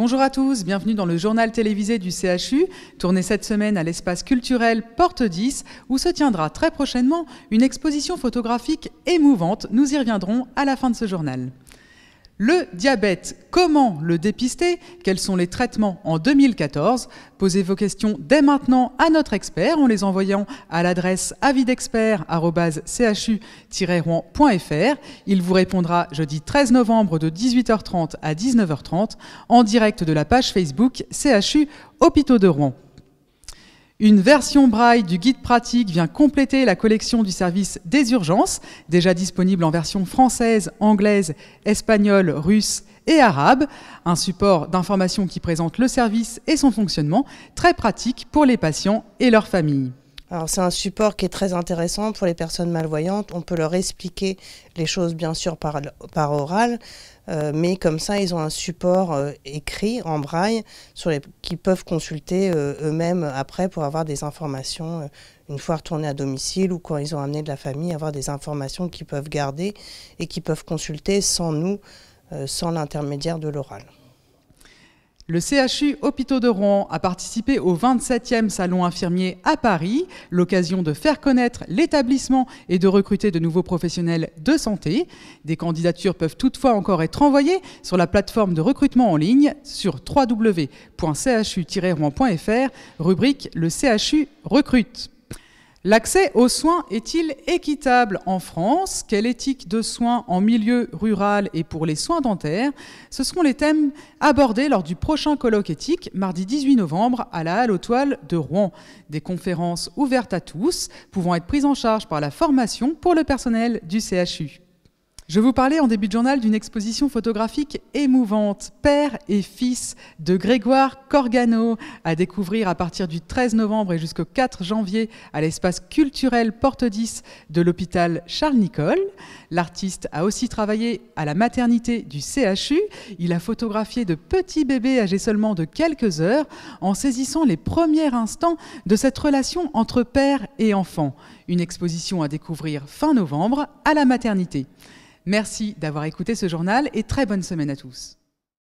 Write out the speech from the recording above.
Bonjour à tous, bienvenue dans le journal télévisé du CHU, tourné cette semaine à l'espace culturel Porte 10, où se tiendra très prochainement une exposition photographique émouvante. Nous y reviendrons à la fin de ce journal. Le diabète, comment le dépister Quels sont les traitements en 2014 Posez vos questions dès maintenant à notre expert en les envoyant à l'adresse avidexpert.chu-rouen.fr. Il vous répondra jeudi 13 novembre de 18h30 à 19h30 en direct de la page Facebook CHU Hôpitaux de Rouen. Une version braille du guide pratique vient compléter la collection du service des urgences, déjà disponible en version française, anglaise, espagnole, russe et arabe, un support d'information qui présente le service et son fonctionnement, très pratique pour les patients et leurs familles. Alors c'est un support qui est très intéressant pour les personnes malvoyantes. On peut leur expliquer les choses bien sûr par, par oral, euh, mais comme ça ils ont un support euh, écrit en braille sur les, qu'ils peuvent consulter euh, eux-mêmes après pour avoir des informations une fois retournés à domicile ou quand ils ont amené de la famille, avoir des informations qu'ils peuvent garder et qu'ils peuvent consulter sans nous, sans l'intermédiaire de l'oral. Le CHU Hôpitaux de Rouen a participé au 27e Salon infirmier à Paris, l'occasion de faire connaître l'établissement et de recruter de nouveaux professionnels de santé. Des candidatures peuvent toutefois encore être envoyées sur la plateforme de recrutement en ligne sur www.chu-rouen.fr, rubrique Le CHU recrute. L'accès aux soins est-il équitable en France Quelle éthique de soins en milieu rural et pour les soins dentaires Ce seront les thèmes abordés lors du prochain colloque éthique, mardi 18 novembre, à la Halle aux Toiles de Rouen. Des conférences ouvertes à tous, pouvant être prises en charge par la formation pour le personnel du CHU. Je vous parlais en début de journal d'une exposition photographique émouvante, Père et Fils de Grégoire Corgano, à découvrir à partir du 13 novembre et jusqu'au 4 janvier à l'espace culturel Porte 10 de l'hôpital Charles Nicolle. L'artiste a aussi travaillé à la maternité du CHU. Il a photographié de petits bébés âgés seulement de quelques heures en saisissant les premiers instants de cette relation entre père et enfant. Une exposition à découvrir fin novembre à la maternité. Merci d'avoir écouté ce journal et très bonne semaine à tous.